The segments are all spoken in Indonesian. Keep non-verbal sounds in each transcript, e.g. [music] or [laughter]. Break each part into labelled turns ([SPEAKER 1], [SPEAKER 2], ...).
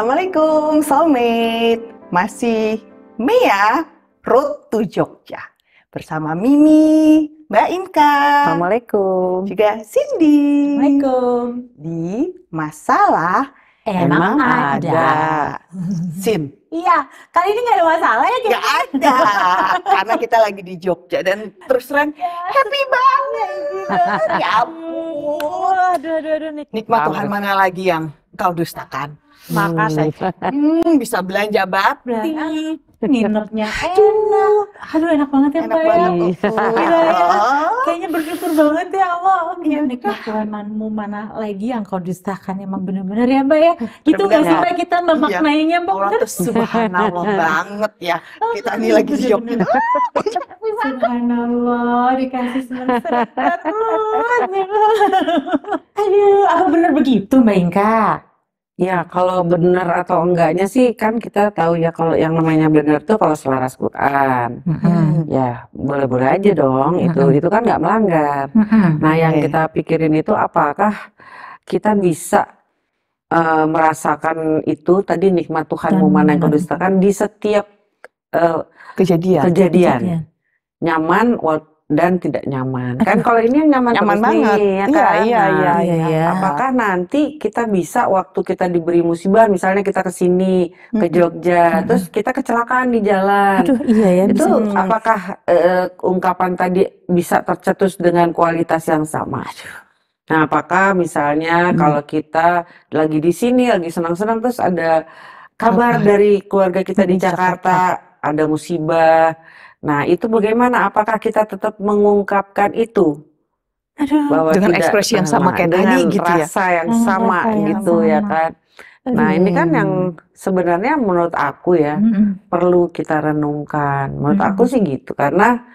[SPEAKER 1] Assalamualaikum, soulmate. Masih Mia, Road to Jogja. Bersama Mimi, Mbak Inka. Assalamualaikum. Juga Cindy. Assalamualaikum. Di Masalah Emang, Emang ada. ada. Sim. Iya, kali ini gak ada masalah ya kita. Gak ada, karena kita lagi di Jogja dan terus terang ya. happy banget. [laughs] ya ampun. aduh, aduh. Nikmat Tuhan mana lagi yang kau dustakan. Maka hmm. saya hmm, bisa belanja banget berarti. Nginepnya enak.
[SPEAKER 2] Aduh enak banget ya enak ya. banget, ya. [laughs] Kayaknya bersyukur banget ya Allah. Ya nikah Tuhanmu mana lagi yang kau dustakan emang bener-bener ya Mbak ya. [laughs] Gitu gak sih Mbak kita memaknainya Mbak. Iya. Allah subhanallah [laughs] banget
[SPEAKER 1] ya. Oh, kita ini lagi syok. Subhanallah dikasih semangat.
[SPEAKER 3] Aduh aku ah, bener begitu Mbak Inka. Ya, kalau benar atau enggaknya sih kan kita tahu ya kalau yang namanya benar tuh kalau selaras Quran. Mm-hmm. Ya, boleh-boleh aja dong mm-hmm. itu. Itu kan nggak melanggar. Mm-hmm. Nah, yang okay. kita pikirin itu apakah kita bisa uh, merasakan itu tadi nikmat Tuhan mana yang kudustakan di setiap uh, kejadian. kejadian. Kejadian. Nyaman dan tidak nyaman. Kan kalau ini yang nyaman, nyaman terus banget. Nih, ya iya, kan? iya, nah, iya, iya, iya. Apakah nanti kita bisa waktu kita diberi musibah, misalnya kita ke sini, ke Jogja, hmm. terus kita kecelakaan di jalan. Aduh, iya ya. Itu bisa. apakah uh, ungkapan tadi bisa tercetus dengan kualitas yang sama? Nah, apakah misalnya hmm. kalau kita lagi di sini, lagi senang-senang terus ada kabar Apa? dari keluarga kita di Jakarta, Jakarta, ada musibah Nah, itu bagaimana? Apakah kita tetap mengungkapkan itu? Aduh, bahwa dengan tidak, ekspresi yang sama kayak tadi gitu ya. rasa yang oh, sama yang gitu sama. ya kan.
[SPEAKER 2] Nah, ini kan yang
[SPEAKER 3] sebenarnya menurut aku ya hmm. perlu kita renungkan. Menurut hmm. aku sih gitu karena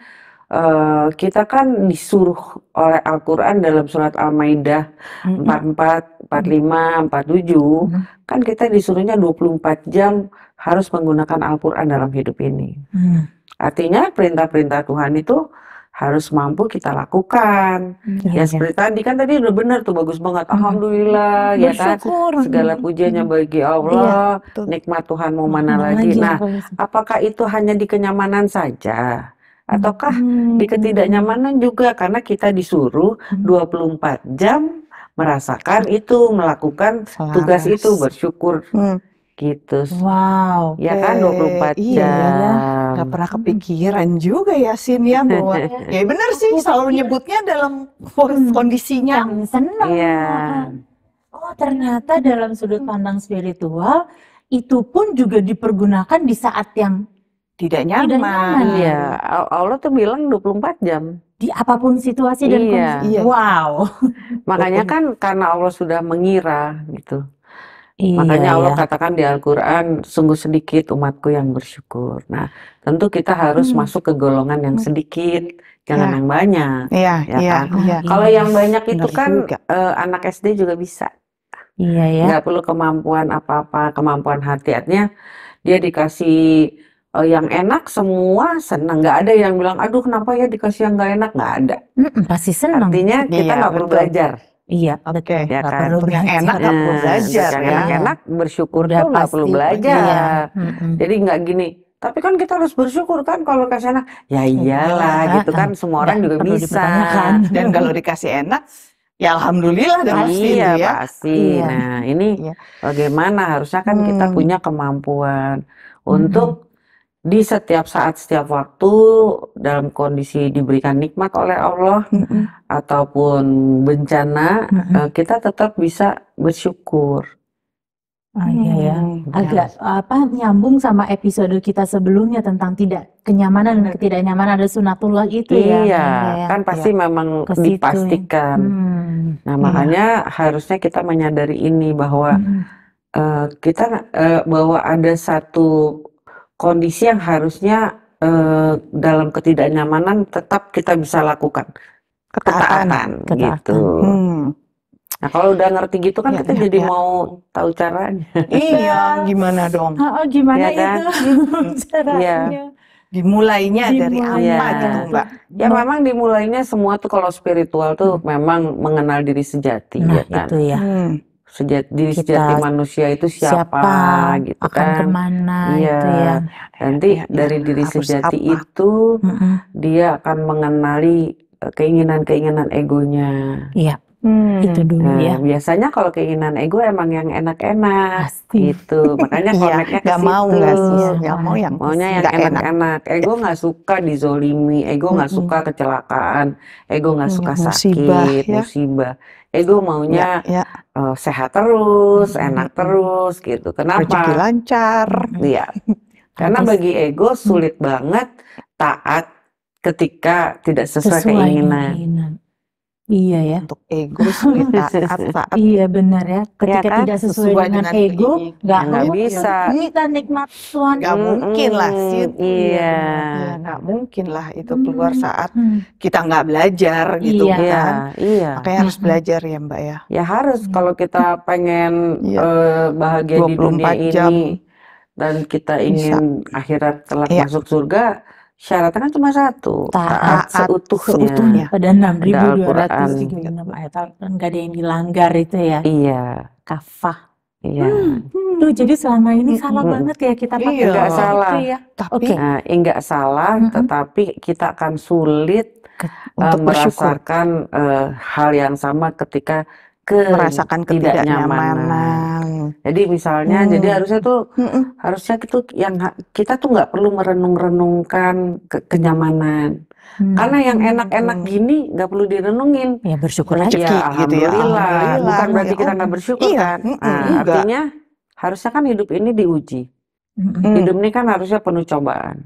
[SPEAKER 3] uh, kita kan disuruh oleh Al-Qur'an dalam surat Al-Maidah hmm. 44, 45, 47 hmm. kan kita disuruhnya 24 jam harus menggunakan Al-Qur'an dalam hidup ini. Hmm Artinya perintah-perintah Tuhan itu harus mampu kita lakukan. Iya, ya, ya seperti tadi kan tadi udah benar tuh bagus banget. Hmm. Alhamdulillah hmm. ya kan? Bersyukur. segala pujiannya hmm. bagi iya, Allah. Ya, nikmat Tuhan mau hmm, mana, lagi. lagi. Nah, apakah itu hanya di kenyamanan saja? Ataukah hmm. di gitu. ketidaknyamanan juga karena kita disuruh hmm. 24 jam merasakan itu, melakukan Selaras. tugas itu bersyukur. Hmm. Gitu. Wow. Ya okay. kan 24 iya, ya. jam. Iya. Gak pernah
[SPEAKER 1] kepikiran juga ya Sin ya bahwa [laughs] ya benar sih iya, selalu nyebutnya dalam hmm, kondisinya yang senang. Iya. Oh ternyata dalam sudut pandang
[SPEAKER 2] spiritual itu pun juga dipergunakan di saat yang tidak nyaman. Tidak nyaman. Iya,
[SPEAKER 3] Allah tuh bilang 24 jam. Di apapun situasi dan iya. kondisi. Iya. Wow. Makanya kan karena Allah sudah mengira gitu. Iya, Makanya Allah ya. katakan di Al-Quran, sungguh sedikit umatku yang bersyukur. Nah, tentu kita harus hmm. masuk ke golongan yang sedikit, iya. jangan ya. yang banyak. Iya, ya iya, kan? iya. Kalau yang banyak itu kan uh, anak SD juga bisa. Iya, ya. Nggak perlu kemampuan apa-apa, kemampuan hati. Artinya dia dikasih uh, yang enak semua senang nggak ada yang bilang aduh kenapa ya dikasih yang nggak enak nggak ada pasti senang artinya iya, kita gak perlu belajar Iya, oke. Okay. Ya kan? perlu yang enak nggak perlu eh, belajar ya. Yang enak bersyukur Udah tuh nggak perlu belajar. Iya. Jadi nggak gini. Tapi kan kita harus bersyukur kan kalau kasih enak. Ya iya, iyalah ya, gitu kan semua orang juga bisa. [laughs] Dan kalau dikasih enak Ya alhamdulillah dan pasti gitu iya, ya. Pasti. Iya. iya. Nah, ini iya. bagaimana harusnya kan hmm. kita punya kemampuan untuk di setiap saat, setiap waktu, dalam kondisi diberikan nikmat oleh Allah mm -hmm. ataupun bencana, mm -hmm. kita tetap bisa bersyukur.
[SPEAKER 2] Ah, iya ya, hmm, ya. agak apa nyambung sama episode kita sebelumnya tentang tidak kenyamanan dan ketidaknyamanan ada sunatullah itu iya, ya. Iya, ya. kan ya. pasti iya. memang
[SPEAKER 3] Kesitu, dipastikan. Hmm, nah iya. makanya hmm. harusnya kita menyadari ini bahwa hmm. uh, kita uh, bahwa ada satu kondisi yang harusnya eh, dalam ketidaknyamanan tetap kita bisa lakukan ketaatan, ketaatan. gitu. Hmm. Nah kalau udah ngerti gitu kan ya, kita ya, jadi ya. mau tahu caranya. Iya, gimana dong? Oh,
[SPEAKER 2] oh gimana ya, kan? itu [laughs] caranya? Ya.
[SPEAKER 3] Dimulainya, dimulainya dari apa ya. gitu Mbak? Ya memang dimulainya semua tuh kalau spiritual tuh hmm. memang mengenal diri sejati nah, ya kan. Itu ya. Hmm sejati diri sejati manusia itu siapa, siapa gitu akan kan kemana iya. itu ya nanti ya, ya dari ya, diri sejati apa. itu mm -hmm. dia akan mengenali eh, keinginan-keinginan egonya
[SPEAKER 2] iya Hmm. Itu dulu nah, ya.
[SPEAKER 3] Biasanya kalau keinginan ego emang yang enak-enak itu Makanya koneknya iya, ya, gak mau gak sih, gak nah, mau yang maunya yang enak-enak. Ego nggak suka dizolimi, ego nggak hmm. suka kecelakaan, ego nggak iya, suka musibah, sakit, ya. musibah. Ego maunya ya, ya. Uh, sehat terus, hmm. enak terus gitu. Kenapa? Rezeki
[SPEAKER 1] lancar. Iya.
[SPEAKER 3] [laughs] Karena bagi ego mm. sulit banget taat ketika tidak sesuai, sesuai keinginan. keinginan
[SPEAKER 1] Iya, iya ya.
[SPEAKER 2] Untuk
[SPEAKER 3] ego sulit [laughs] saat saat
[SPEAKER 2] Iya benar ya. Ketika ya kan? tidak sesuai, sesuai dengan, dengan ego, nggak ya, bisa.
[SPEAKER 1] Kita nikmat Tuhan. Gak mungkin lah sih. Iya. iya ya,
[SPEAKER 3] nggak mungkin lah itu keluar saat hmm.
[SPEAKER 1] kita nggak belajar gitu iya. kan. Iya. Makanya harus belajar ya Mbak ya.
[SPEAKER 3] Ya harus mm. kalau kita pengen iya. uh, bahagia di dunia jam. ini dan kita ingin bisa. akhirat telah iya. masuk surga syaratnya kan cuma satu taat, taat seutuhnya. seutuhnya pada 6236
[SPEAKER 2] ayat kan gak ada yang dilanggar
[SPEAKER 3] itu ya iya kafah Iya. Hmm,
[SPEAKER 2] Duh, jadi selama ini hmm. salah hmm. banget ya kita pakai iya. enggak gitu salah. Itu ya. Tapi okay. nah,
[SPEAKER 3] eh, enggak salah, hmm. tetapi kita akan sulit Ke, eh, untuk merasakan uh, hal yang sama ketika ke merasakan ketidaknyamanan. Jadi misalnya, hmm. jadi harusnya tuh hmm. harusnya itu yang kita tuh nggak perlu merenung-renungkan ke kenyamanan. Hmm. Karena yang enak-enak hmm. gini nggak perlu direnungin. Ya bersyukur aja ya, gitu ya. Alhamdulillah. Bukan berarti ya kita nggak bersyukur iya. kan. Hmm, nah, hmm. artinya harusnya kan hidup ini diuji.
[SPEAKER 1] Hmm. Hidup
[SPEAKER 3] ini kan harusnya penuh cobaan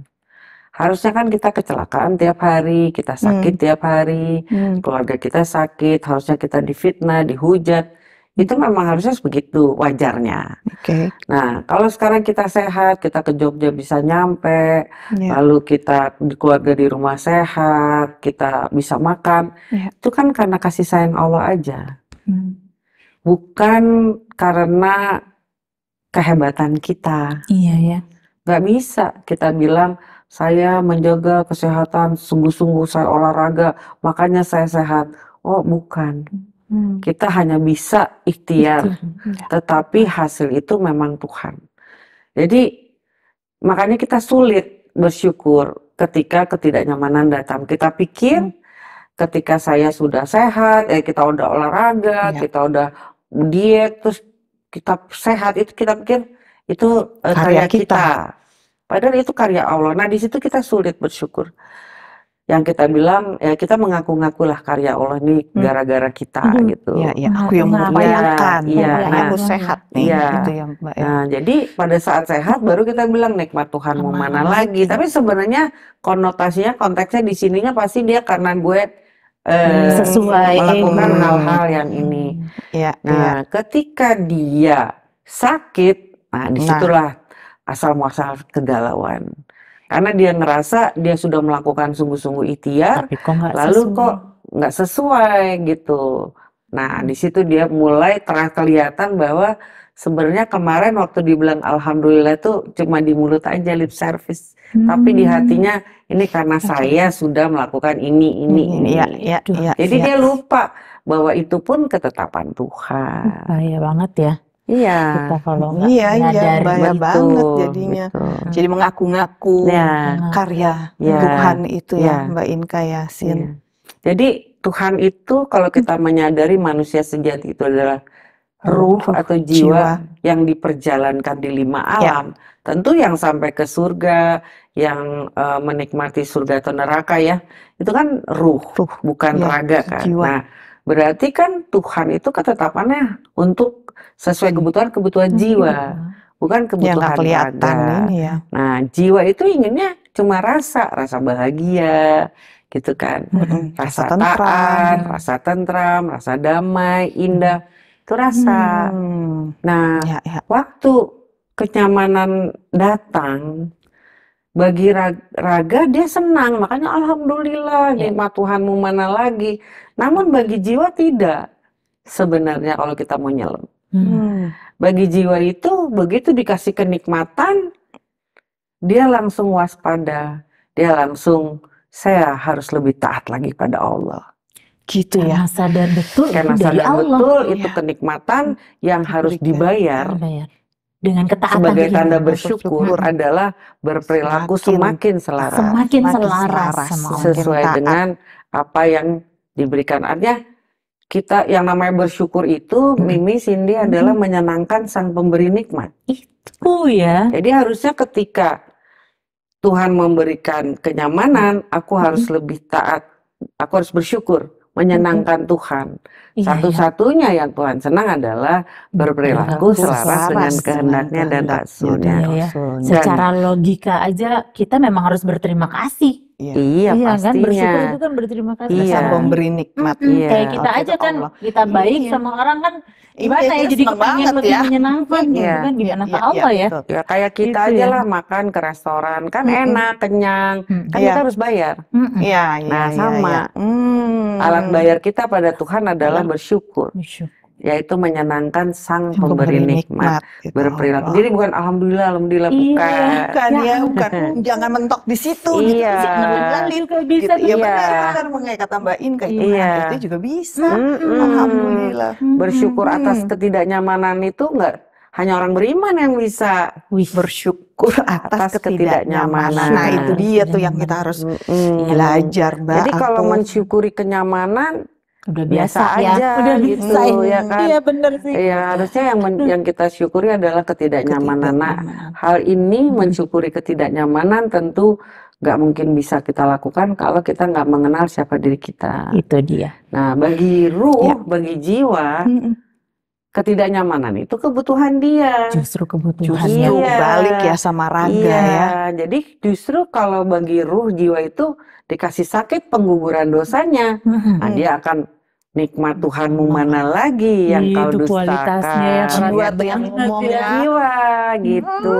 [SPEAKER 3] harusnya kan kita kecelakaan tiap hari, kita sakit hmm. tiap hari, hmm. keluarga kita sakit, harusnya kita difitnah, dihujat itu memang harusnya begitu wajarnya. Okay. Nah, kalau sekarang kita sehat, kita ke Jogja bisa nyampe, yeah. lalu kita di keluarga di rumah sehat, kita bisa makan, yeah. itu kan karena kasih sayang Allah aja, hmm. bukan karena kehebatan kita. Iya yeah, ya. Yeah. Gak bisa kita bilang saya menjaga kesehatan sungguh-sungguh saya olahraga, makanya saya sehat. Oh, bukan. Hmm. Hmm. Kita hanya bisa ikhtiar, hmm. ya. tetapi hasil itu memang Tuhan. Jadi makanya kita sulit bersyukur ketika ketidaknyamanan datang. Kita pikir hmm. ketika saya sudah sehat, eh kita udah olahraga, ya. kita udah diet, terus kita sehat itu kita pikir itu eh, karya, karya kita. kita. Padahal itu karya Allah. Nah di situ kita sulit bersyukur yang kita bilang ya kita mengaku-ngakulah karya Allah ini hmm. gara-gara kita hmm. gitu. Iya, ya. Aku yang membayangkan, ya, aku ya, sehat nih iya. gitu ya. gitu yang Mbak. Ya. Nah, jadi pada saat sehat baru kita bilang nikmat Tuhan mau mana lagi. Tapi sebenarnya konotasinya konteksnya di sininya pasti dia karena gue eh, hmm, sesuai melakukan hal-hal yang ini. Ya, nah, ya. ketika dia sakit, nah disitulah nah. asal muasal kegalauan karena dia ngerasa dia sudah melakukan sungguh-sungguh ikhtiar kok lalu sesuai. kok nggak sesuai gitu nah di situ dia mulai terang kelihatan bahwa sebenarnya kemarin waktu dibilang alhamdulillah itu cuma di mulut aja lip service hmm. tapi di hmm. hatinya ini karena okay. saya sudah melakukan ini ini hmm, ini ya, ya,
[SPEAKER 2] ya, jadi ya. dia lupa
[SPEAKER 3] bahwa itu pun ketetapan Tuhan
[SPEAKER 1] bahaya banget ya Iya. iya. iya, iya, bahaya banget jadinya. Gitu. Jadi mengaku-ngaku ya. karya ya. Tuhan itu ya, ya Mbak Inka Yasin. Ya. Iya.
[SPEAKER 3] Jadi Tuhan itu kalau kita menyadari manusia sejati itu adalah ruh atau jiwa, jiwa yang diperjalankan di lima iya. alam. Ya. Tentu yang sampai ke surga, yang uh, menikmati surga atau neraka ya, itu kan ruh, ruh. bukan ya, raga kan. Jiwa. Nah, berarti kan Tuhan itu ketetapannya untuk sesuai kebutuhan-kebutuhan hmm, jiwa, iya. bukan ya, kebutuhan ya, kelihatan ya. Nah, jiwa itu inginnya cuma rasa, rasa bahagia, gitu kan. hmm, hmm. Rasa, rasa rasa tentram, rasa damai, indah. Hmm. Itu rasa. Hmm. Nah, ya, ya. waktu kenyamanan datang bagi raga dia senang makanya alhamdulillah ya. nikmat Tuhanmu mana lagi namun bagi jiwa tidak sebenarnya kalau kita mau nyelam Hmm. hmm. Bagi jiwa itu begitu dikasih kenikmatan, dia langsung waspada, dia langsung saya harus lebih taat lagi pada Allah. Gitu ya. Karena ya. sadar betul Karena dari sadar Allah. betul itu ya. kenikmatan yang Ketika harus dibayar. dibayar. Dengan ketaatan sebagai tanda bersyukur hmm. adalah berperilaku semakin, semakin selaras, semakin selaras, semakin sesuai taat. dengan apa yang diberikan. Artinya kita yang namanya bersyukur itu hmm. Mimi Cindy hmm. adalah menyenangkan sang pemberi nikmat. Itu ya. Jadi harusnya ketika Tuhan memberikan kenyamanan, aku harus lebih taat, aku harus bersyukur menyenangkan hmm. Tuhan. Iya, iya. Satu-satunya iya. yang Tuhan senang adalah berperilaku selaras dengan kehendaknya dan iya, rasulnya. Ya, ya. Secara
[SPEAKER 2] logika aja kita memang harus berterima kasih
[SPEAKER 1] Iya. iya, iya, kan bersyukur itu kan berterima kasih. Iya. Sama beri nikmat. -hmm. iya. Kayak kita aja kan Allah.
[SPEAKER 3] kita baik iya. sama
[SPEAKER 2] orang kan iya, gimana iya, ya jadi kepengen lebih ya. menyenangkan gitu iya. gitu kan gimana iya, ke
[SPEAKER 3] Allah iya, ya? ya. kayak kita gitu, aja lah makan ke restoran kan mm -hmm. enak, kenyang, mm -hmm. kan iya. kita harus bayar. mm -hmm. iya. Nah, sama. Iya, iya. Mm -hmm. Alat bayar kita pada Tuhan adalah bersyukur. Bersyukur yaitu menyenangkan sang, pemberi, pemberi nikmat, nikmat gitu. berperilaku. Oh. Jadi bukan alhamdulillah, alhamdulillah iya, bukan. bukan ya, bukan. [laughs] Jangan mentok di situ gitu. iya. gitu. Jangan
[SPEAKER 1] bisa gitu. Ya iya, benar, benar benar kata Mbak In kayak iya. itu juga
[SPEAKER 3] bisa. Mm -mm. Alhamdulillah. Mm -mm. Bersyukur atas ketidaknyamanan itu enggak hanya orang beriman yang bisa Wih. bersyukur atas, atas ketidaknyamanan. Nah, itu dia tuh yang kita harus mm -mm. belajar, Mbak. Jadi kalau mensyukuri kenyamanan udah biasa, biasa ya. aja udah gitu, biasa ya kan iya benar sih Iya harusnya yang men, yang kita syukuri adalah ketidaknyamanan nah hal ini mensyukuri ketidaknyamanan tentu nggak mungkin bisa kita lakukan kalau kita nggak mengenal siapa diri kita itu dia nah bagi ruh ya. bagi jiwa Hmm. ketidaknyamanan itu kebutuhan dia. Justru kebutuhan justru iya. balik ya sama raga iya. ya. Jadi justru kalau bagi ruh jiwa itu dikasih sakit pengguguran dosanya, nah, dia akan nikmat hmm. Tuhanmu mana lagi yang kau ya, dustakan buat ya, yang ngomong ya. Ya. jiwa hmm. gitu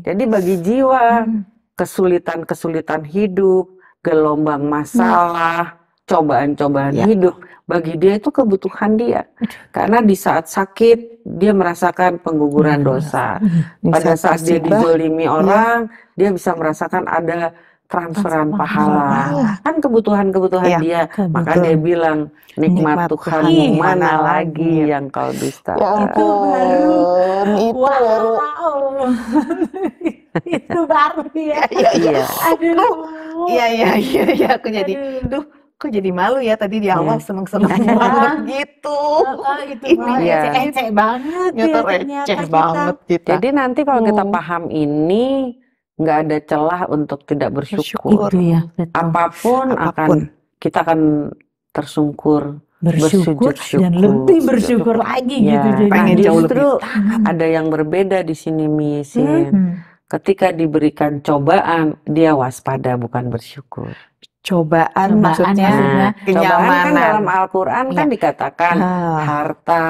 [SPEAKER 3] jadi bagi jiwa hmm. kesulitan-kesulitan hidup gelombang masalah cobaan-cobaan ya. hidup bagi dia itu kebutuhan dia karena di saat sakit dia merasakan pengguguran dosa pada saat dia dizolimi orang dia bisa merasakan ada transferan pahala. pahala. Kan kebutuhan-kebutuhan ya, dia. Kan, betul. Maka dia bilang nikmat, nikmat Tuhan mana, mana lagi yang kau dusta. Ya
[SPEAKER 1] baru itu baru. [laughs] itu baru ya. [laughs] Iya, iya. Aduh. Iya iya iya ya, aku jadi duh aku jadi malu ya tadi di awal ya. seneng-seneng [laughs] banget gitu. Oh, gitu ini iya. ya. Receh banget. ya, receh banget
[SPEAKER 3] kita. Jadi nanti kalau kita hmm. paham ini nggak ada celah untuk tidak bersyukur. bersyukur ya, Apapun, Apapun akan kita akan tersungkur bersyukur, dan lebih bersyukur, bersyukur lagi ya, gitu. Jadi pengen justru lebih ada yang berbeda di sini misi Hmm. Ketika diberikan cobaan, dia waspada bukan bersyukur. Cobaan, cobaan maksudnya, kenyamanan. Cobaan kan dalam Al-Qur'an kan ya. kan dikatakan harta,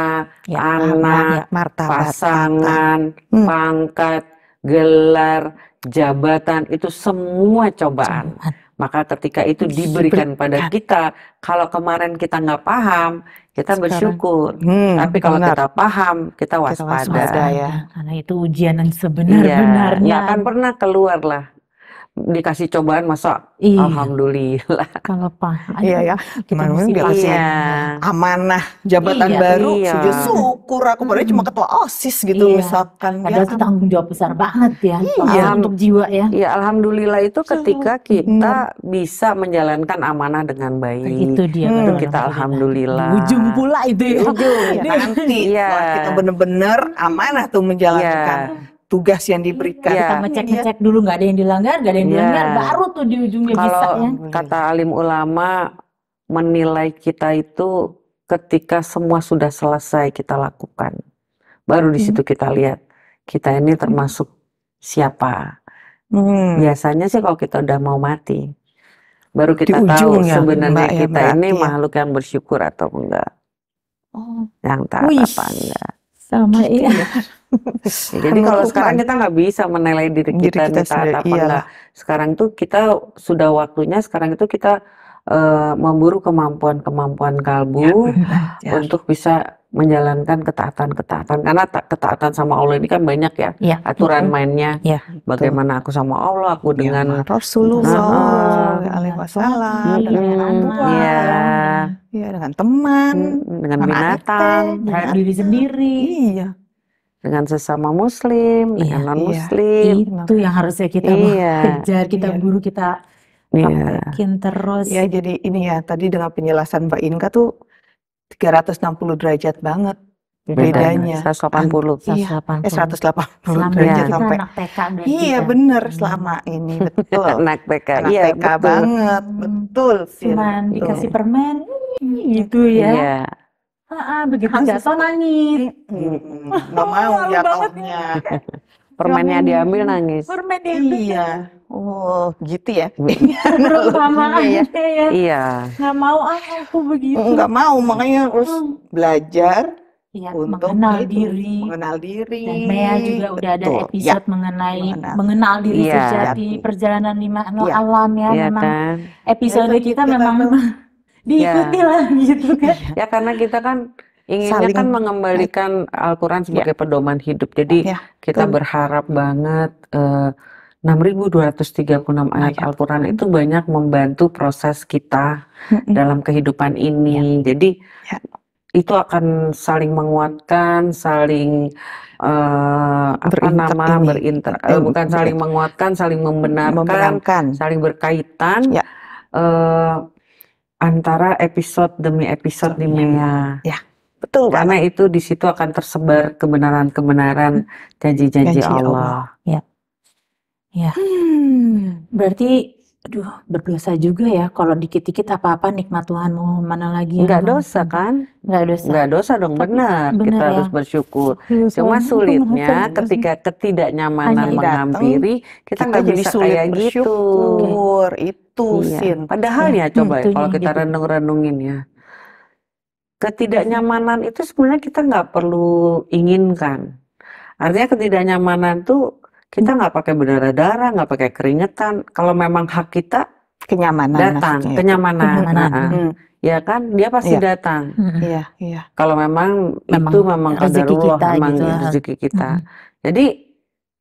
[SPEAKER 3] ya, anak, ya, martabat, pasangan, hmm. pangkat, gelar, jabatan itu semua cobaan. Maka ketika itu diberikan, pada kita, kalau kemarin kita nggak paham, kita bersyukur.
[SPEAKER 1] Hmm, Tapi kalau benar. kita
[SPEAKER 3] paham, kita waspada. Kita waspada ya.
[SPEAKER 2] Karena itu ujian yang
[SPEAKER 3] sebenar-benarnya. Ya, nggak akan pernah keluar lah dikasih cobaan masa iya. alhamdulillah apa [laughs] iya ya gimana mungkin dikasih iya. amanah jabatan iya, baru iya. sujud
[SPEAKER 1] syukur aku padahal cuma ketua osis gitu iya. misalkan ya. padahal ya, tanggung jawab besar banget ya iya. untuk jiwa ya iya alhamdulillah
[SPEAKER 2] itu
[SPEAKER 3] ketika kita hmm. bisa menjalankan amanah dengan baik itu dia hmm. itu kita alhamdulillah ujung pula itu ya ujung iya, nanti ya. kita bener-bener amanah tuh iya. menjalankan iya tugas yang diberikan. Ya. Kita ngecek-ngecek
[SPEAKER 2] dulu nggak ada yang dilanggar, nggak ada yang ya. dilanggar, baru
[SPEAKER 3] tuh di ujungnya Kalau bisa ya. kata alim ulama menilai kita itu ketika semua sudah selesai kita lakukan. Baru di situ kita lihat kita ini termasuk siapa. Hmm. Biasanya sih kalau kita udah mau mati baru kita di tahu ujung ya, sebenarnya ya, kita ya, ini ya. makhluk yang bersyukur atau enggak. Oh. Yang tak apa enggak. Sama gitu. iya. [laughs] [laughs] Jadi kalau sekarang kita nggak bisa menilai diri, diri kita, kita di saat apa iya. Sekarang tuh kita sudah waktunya sekarang itu kita uh, memburu kemampuan-kemampuan kalbu ya, ya, untuk bisa menjalankan ketaatan-ketaatan karena tak ketaatan sama Allah ini kan banyak ya, ya. aturan mainnya ya, bagaimana aku sama Allah aku ya, dengan Rasulullah uh, alaihi dengan orang tua iya.
[SPEAKER 1] ya. dengan teman dengan binatang dengan diri sendiri iya dengan sesama muslim, iya, dengan non muslim. Iya. Itu yang harusnya kita iya, kejar, kita iya. buru, kita
[SPEAKER 3] praktekin
[SPEAKER 1] iya. terus. Ya jadi ini ya tadi dengan penjelasan Mbak Inka tuh 360 derajat banget
[SPEAKER 3] bedanya 180 iya, 180 iya, eh, 180
[SPEAKER 1] selama derajat kita sampai anak TK iya kita. bener hmm. selama ini [laughs] betul anak
[SPEAKER 3] TK anak iya, TK betul. banget
[SPEAKER 1] hmm. betul cuman betul. Iya. dikasih permen
[SPEAKER 2] gitu ya iya.
[SPEAKER 1] Ah, ah begitu nggak tahu [laughs] nangis. Nggak mau jatuhnya.
[SPEAKER 3] Ya. [laughs] Permennya diambil nangis.
[SPEAKER 1] Permen diambil. Iya. Oh, gitu ya. [laughs] Perumpamaan ya. ya. Iya. Nggak mau ah aku begitu. Nggak mau makanya harus hmm. belajar ya, untuk mengenal itu, diri, mengenal diri.
[SPEAKER 2] Dan Mea juga udah ada episode ya. mengenai mengenal, mengenal diri ya. sejati perjalanan lima ya. alam ya. ya memang kan? episode ya, kita, kita gitu, memang diikuti ya. lah gitu
[SPEAKER 3] kan. [laughs] Ya karena kita kan inginnya Saling. kan mengembalikan Al-Quran sebagai ya. pedoman hidup. Jadi ya, kita Tuh. berharap banget eh, uh, 6.236 ayat ayat. Al-Quran itu banyak membantu proses kita dalam kehidupan ini. Ya. Jadi ya. itu akan saling menguatkan, saling uh, apa nama berinter, eh, bukan saling menguatkan, saling membenarkan, membenarkan, saling berkaitan. Ya. Uh, antara episode demi episode di Mea. Ya, iya. betul. Karena banget. itu di situ akan tersebar kebenaran-kebenaran janji-janji Allah. Allah. Ya. Ya.
[SPEAKER 2] Hmm, berarti Aduh, berdosa juga ya kalau dikit-dikit apa-apa nikmat Tuhan mau mana lagi Enggak ya, Nggak dosa kan? Nggak dosa. Nggak dosa
[SPEAKER 3] dong, benar. benar Kita ya? harus bersyukur. ya, Cuma sulitnya ketika ketidaknyamanan Hanya menghampiri, kita nggak bisa sulit kayak gitu. Okay. Itu iya. sin. Iya. Padahal ya, hmm, ya coba hmm, ya, kalau kita renung-renungin ya. Ketidaknyamanan itu sebenarnya kita nggak perlu inginkan. Artinya ketidaknyamanan tuh kita nggak pakai berdarah-darah, nggak pakai keringetan. Kalau memang hak kita, kenyamanan datang, kenyamanan. kenyamanan. Nah, hmm. Ya kan, dia pasti ya. datang.
[SPEAKER 1] Hmm. Iya, iya.
[SPEAKER 3] Kalau memang, memang itu memang rezeki kita, gitu memang gitu rezeki kita. Hmm. Jadi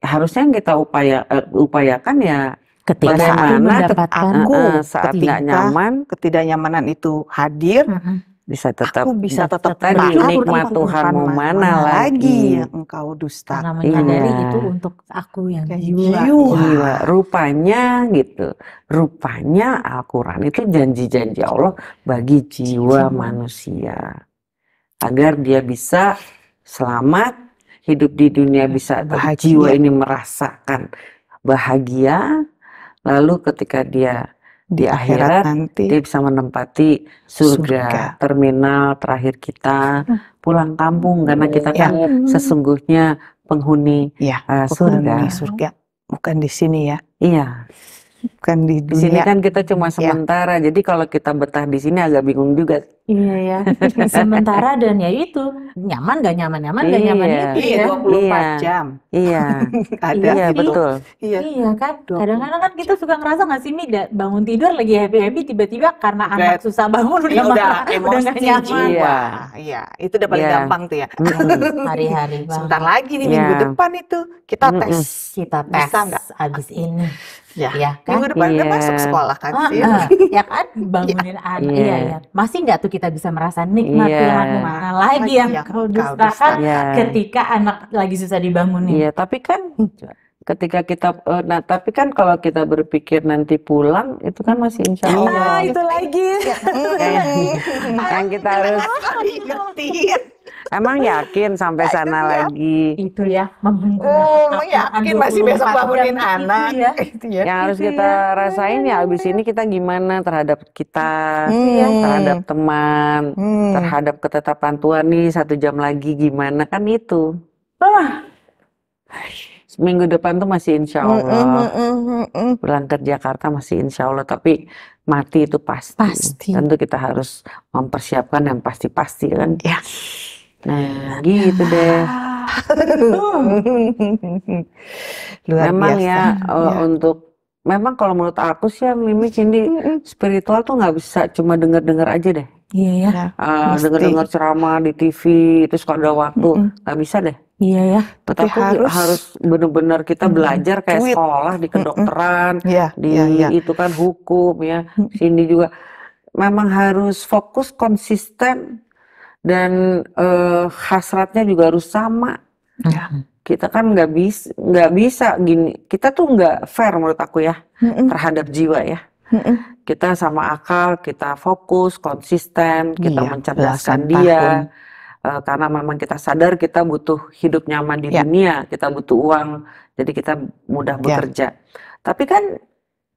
[SPEAKER 3] harusnya yang kita upaya uh, upayakan ya ketika bagaimana mendapatkan aku, uh, eh, eh, saat ketika tidak nyaman,
[SPEAKER 1] ketidaknyamanan itu hadir. -huh. Hmm
[SPEAKER 3] bisa tetap aku bisa tetap tadi nikmat Tuhan mau mana, lagi yang engkau
[SPEAKER 2] dusta karena menyadari iya. itu untuk aku yang jiwa. jiwa iya,
[SPEAKER 3] rupanya gitu rupanya Al-Qur'an itu janji-janji Allah bagi jiwa, jiwa manusia agar dia bisa selamat hidup di dunia iya, bisa bahagia. jiwa ini merasakan bahagia lalu ketika dia
[SPEAKER 1] di akhirat,
[SPEAKER 3] akhirat nanti dia bisa menempati surga, surga terminal terakhir kita pulang kampung karena kita iya. kan hmm. sesungguhnya penghuni ya, uh, surga. surga
[SPEAKER 1] bukan di sini ya
[SPEAKER 3] iya bukan di dunia. Di sini kan kita cuma sementara, ya. jadi kalau kita betah di sini agak bingung juga.
[SPEAKER 1] Iya
[SPEAKER 2] ya, [laughs] sementara dan ya itu nyaman gak nyaman nyaman iya. gak nyaman itu. Iya, ya. 24 iya. jam.
[SPEAKER 3] Iya, [laughs] ada iya, betul.
[SPEAKER 2] Iya, iya kan. Kadang-kadang kan kita suka ngerasa nggak sih Mida bangun tidur lagi happy happy tiba-tiba karena Bet. anak susah bangun iya, udah, udah emosi udah gak nyaman. Iya. Iya. iya,
[SPEAKER 1] itu udah paling iya. gampang tuh ya. [laughs] Hari-hari. Sebentar lagi nih
[SPEAKER 2] minggu depan
[SPEAKER 1] itu kita tes.
[SPEAKER 2] Kita tes abis ini. Ya, ya kan? Minggu
[SPEAKER 3] depan iya. masuk sekolah kan oh, sih. uh,
[SPEAKER 2] [laughs] ya kan? Bangunin ya. anak. Iya. iya. iya, Masih nggak tuh kita bisa merasa
[SPEAKER 3] nikmat yeah. Tuhanmu mana lagi yang ya,
[SPEAKER 2] kau dustakan yeah. ketika anak lagi susah
[SPEAKER 3] dibangunin. Iya, tapi kan ketika kita eh, nah tapi kan kalau kita berpikir nanti pulang itu kan masih insya iya, Allah. Nah, itu lagi. yang kita harus Emang yakin sampai nah, sana itu lagi? Itu ya, membangun.
[SPEAKER 1] Oh, emang yakin masih besok bangunin anak. Itu ya. Itu
[SPEAKER 3] ya. Yang harus kita ya. rasain ya abis ini kita gimana terhadap kita, hmm. terhadap teman, hmm. terhadap ketetapan Tuhan nih satu jam lagi gimana kan itu. Ah. Minggu depan tuh masih insya hmm, hmm, Allah. Mm, mm, mm, mm, Pulang ke Jakarta masih insya Allah. Tapi mati itu pasti. Pasti. Tentu kita harus mempersiapkan yang pasti-pasti kan. Ya. Nah, iya. gitu deh. [laughs] Luar memang ya, biasa. ya, ya untuk memang kalau menurut aku sih ya Mimi Cindy spiritual tuh nggak bisa cuma denger dengar aja deh. Iya, iya. ya. Uh, denger-denger ceramah di TV itu kalau ada waktu nggak mm bisa deh. Iya ya. Tapi harus harus benar-benar kita mm, belajar kayak tweet. sekolah di kedokteran, mm -mm. Yeah, di yeah, yeah. itu kan hukum ya. Cindy juga memang harus fokus konsisten dan eh, hasratnya juga harus sama. Ya. Kita kan nggak bisa nggak bisa gini. Kita tuh nggak fair menurut aku ya Mm-mm. terhadap jiwa ya. Mm-mm. Kita sama akal, kita fokus, konsisten, kita iya, mencerdaskan dia. Eh, karena memang kita sadar kita butuh hidup nyaman di yeah. dunia, kita butuh uang, jadi kita mudah ya. bekerja. Yeah. Tapi kan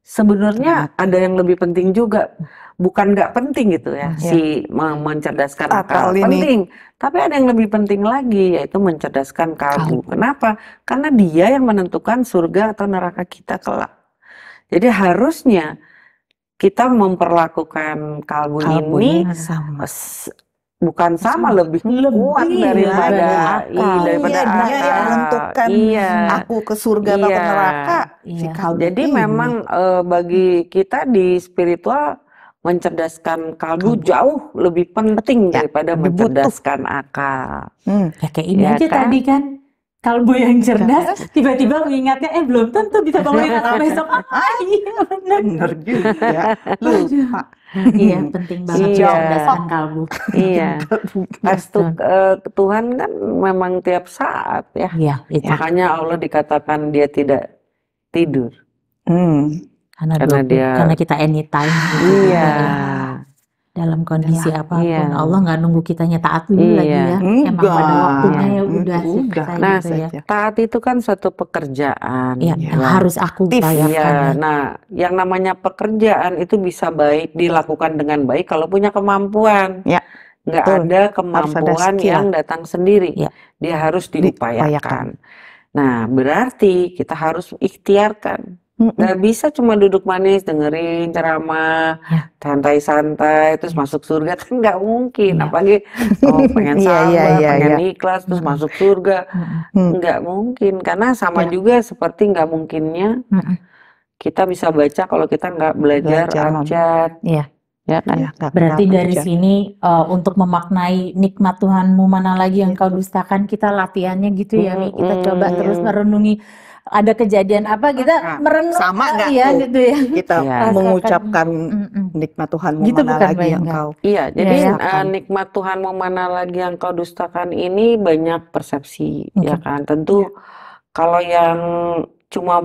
[SPEAKER 3] sebenarnya ada yang lebih penting juga bukan nggak penting gitu ya, nah, ya. si mencerdaskan akal, akal ini. penting tapi ada yang lebih penting lagi yaitu mencerdaskan kalbu kenapa karena dia yang menentukan surga atau neraka kita kelak jadi harusnya kita memperlakukan kalbu, ini, ini sama bukan sama lebih, lebih kuat ya daripada akal. Iya, daripada iya, dia yang menentukan iya, aku ke surga iya, atau neraka iya. si jadi ini. memang e, bagi hmm. kita di spiritual mencerdaskan kalbu, jauh lebih penting ya, daripada dibutuh. mencerdaskan akal hmm. ya kayak ini ya aja kan? tadi
[SPEAKER 2] kan kalbu yang cerdas [laughs]
[SPEAKER 3] tiba-tiba mengingatnya eh belum tentu bisa [laughs] bangun besok
[SPEAKER 2] ah [laughs] iya
[SPEAKER 3] benar benar juga lupa [laughs] iya hmm. penting banget iya. berdasarkan kalbu [laughs] iya Pastu [laughs] uh, eh, Tuhan kan memang tiap saat ya iya, itu. makanya Allah dikatakan dia tidak tidur
[SPEAKER 2] hmm. karena, karena, dia, karena kita anytime iya, iya dalam kondisi ya, apapun iya. Allah nggak nunggu kitanya taat dulu iya. lagi ya Enggak. emang pada waktunya iya. ya
[SPEAKER 3] udah sih selesai nah, gitu ya taat itu kan satu pekerjaan ya, ya. Yang harus aku upayakan iya. ya. ya. nah yang namanya pekerjaan itu bisa baik dilakukan dengan baik kalau punya kemampuan ya nggak Betul. ada kemampuan ada yang datang sendiri ya. dia harus diupayakan. diupayakan nah berarti kita harus ikhtiarkan Nggak bisa cuma duduk manis dengerin ceramah, santai ya. santai-santai terus masuk surga kan nggak mungkin. yeah. Apalagi oh [laughs] pengen sabar, yeah, yeah, pengen iya. ikhlas terus masuk surga. Nggak mungkin karena sama ya. juga seperti nggak mungkinnya kita bisa baca kalau kita nggak belajar ajat Iya. Ya kan? Ya, Berarti dari aja.
[SPEAKER 2] sini uh, untuk memaknai nikmat Tuhanmu mana lagi yang kau gitu. dustakan kita latihannya gitu ya, mm, kita coba terus merenungi ada kejadian apa kita nah, merenung sama nggak ya, gitu ya.
[SPEAKER 1] kita ya. mengucapkan nikmat Tuhan gitu mana lagi yang kau iya, iya jadi ya, ya. Uh,
[SPEAKER 3] nikmat mau mana lagi yang kau dustakan ini banyak persepsi okay. ya kan tentu ya. kalau yang cuma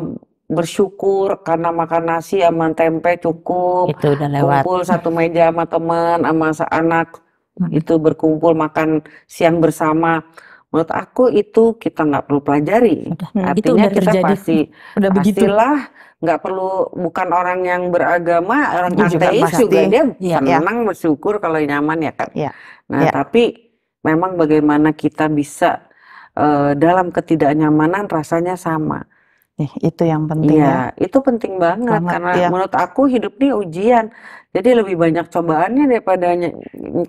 [SPEAKER 3] bersyukur karena makan nasi aman tempe cukup
[SPEAKER 2] itu udah lewat. kumpul satu
[SPEAKER 3] meja sama teman sama anak hmm. itu berkumpul makan siang bersama menurut aku itu kita nggak perlu pelajari. Nah, gitu Artinya itu kita pasti udah begitu. pastilah nggak perlu bukan orang yang beragama, orang itu ateis juga, juga dia ya, senang ya. bersyukur kalau nyaman ya kan. Ya. Nah, ya. tapi memang bagaimana kita bisa uh, dalam ketidaknyamanan rasanya sama.
[SPEAKER 1] itu yang penting ya, ya.
[SPEAKER 3] itu penting banget, banget karena ya. menurut aku hidup ini ujian jadi lebih banyak cobaannya daripada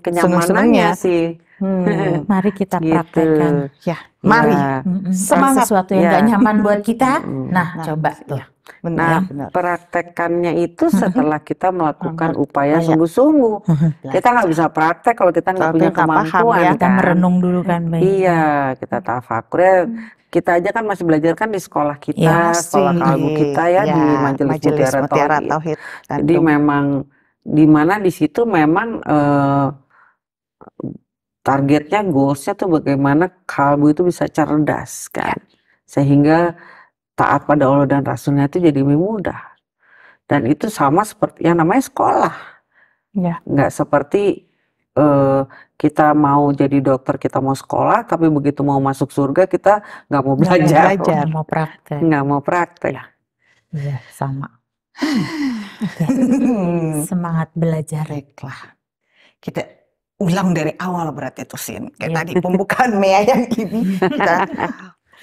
[SPEAKER 3] kenyamanannya Senang sih Hmm,
[SPEAKER 2] mari kita gitu. praktekkan. Ya, iya. mari. Ya. Kan Semangat sesuatu yang ya. gak nyaman buat kita. Nah, nah coba
[SPEAKER 3] iya. tuh. Ya. Benar, nah, praktekannya itu setelah kita melakukan upaya sungguh-sungguh. [laughs] Kita nggak bisa praktek kalau kita nggak punya kemampuan. Paham, ya. Kita kan? merenung dulu kan. Baik. Iya, kita tafakur. Ya, mm. kita aja kan masih belajar kan di sekolah kita, ya, sekolah kalbu kita ya, ya di majelis, majelis mutiara, mutiara tauhid. Jadi memang di mana di situ memang uh, targetnya goalsnya tuh bagaimana kalbu itu bisa cerdas kan ya. sehingga taat pada Allah dan Rasulnya itu jadi lebih mudah dan itu sama seperti yang namanya sekolah ya. nggak seperti uh, kita mau jadi dokter kita mau sekolah tapi begitu mau masuk surga kita nggak mau belajar nggak belajar mau praktek nggak mau praktek ya, ya sama
[SPEAKER 2] [laughs] semangat belajar reklah kita
[SPEAKER 1] ulang dari awal berarti itu Sin. Kayak yeah. tadi pembukaan Mea yang ini kita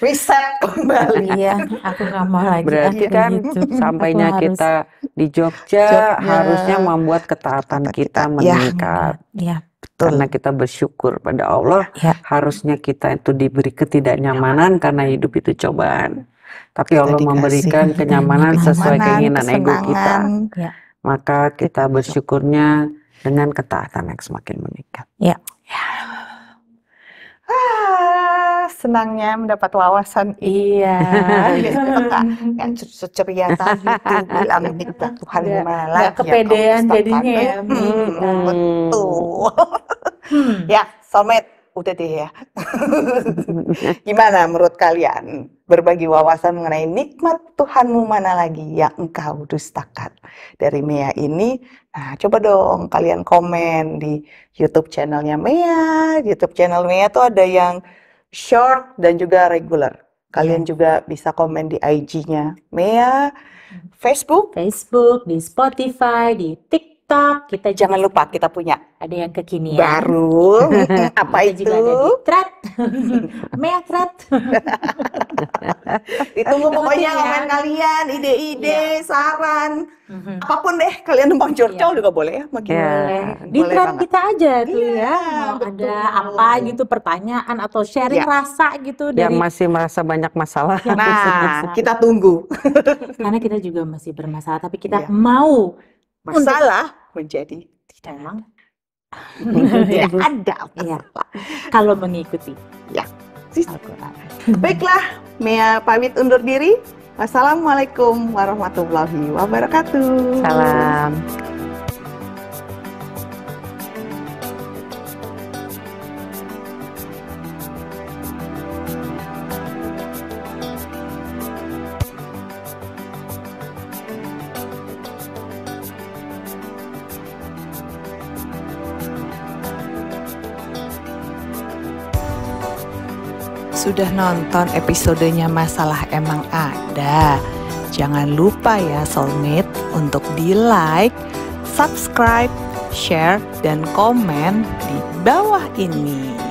[SPEAKER 1] riset kembali. Iya, aku nggak mau lagi. Berarti ya, kan gitu. sampainya harus... kita
[SPEAKER 3] di Jogja, Jogja harusnya membuat ketaatan kita, kita ya. meningkat. ya. Ya. Betul. Karena kita bersyukur pada Allah, ya. harusnya kita itu diberi ketidaknyamanan ya. karena hidup itu cobaan. Tapi kita Allah memberikan iya. kenyamanan sesuai keinginan ego kita. Ya. Maka kita bersyukurnya dengan ketaatan yang semakin meningkat. Ya. ya.
[SPEAKER 1] Ah, senangnya mendapat wawasan iya [laughs] yang ceria tadi itu bilang nikmat iya. Tuhan ya, malah ya, kepedean jadinya ya, hmm. hmm, betul hmm. [laughs] ya somet udah deh ya. [laughs] Gimana menurut kalian? Berbagi wawasan mengenai nikmat Tuhanmu mana lagi yang engkau dustakan. Dari Mea ini, nah coba dong kalian komen di YouTube channelnya Mea. YouTube channel Mea tuh ada yang short dan juga regular. Kalian iya. juga bisa komen di IG-nya Mea, hmm. Facebook, Facebook,
[SPEAKER 2] di Spotify, di TikTok TikTok. Kita jangan lupa kita punya ada yang kekinian. Baru
[SPEAKER 1] [laughs] apa itu? Juga ada di Trat. [laughs] Metrat. Trat. [laughs] Ditunggu pokoknya iya. komen kalian, ide-ide, ya. saran, mm-hmm. apapun deh kalian numpang
[SPEAKER 3] curcol ya. juga boleh ya makin ya. Boleh. Di Trat
[SPEAKER 1] kita aja tuh ya. Iya,
[SPEAKER 2] mau ada apa gitu pertanyaan atau sharing iya. rasa gitu dari Yang masih
[SPEAKER 3] merasa banyak masalah. Nah, kita tunggu.
[SPEAKER 2] Karena kita juga masih bermasalah tapi kita mau masalah
[SPEAKER 1] menjadi tidak memang
[SPEAKER 3] tidak ada [laughs]
[SPEAKER 2] ya. Iya. Iya, kalau mengikuti ya
[SPEAKER 1] Baiklah, Mea pamit undur diri. Wassalamualaikum warahmatullahi wabarakatuh. Salam. sudah nonton episodenya Masalah Emang Ada. Jangan lupa ya soulmate untuk di like, subscribe, share, dan komen di bawah ini.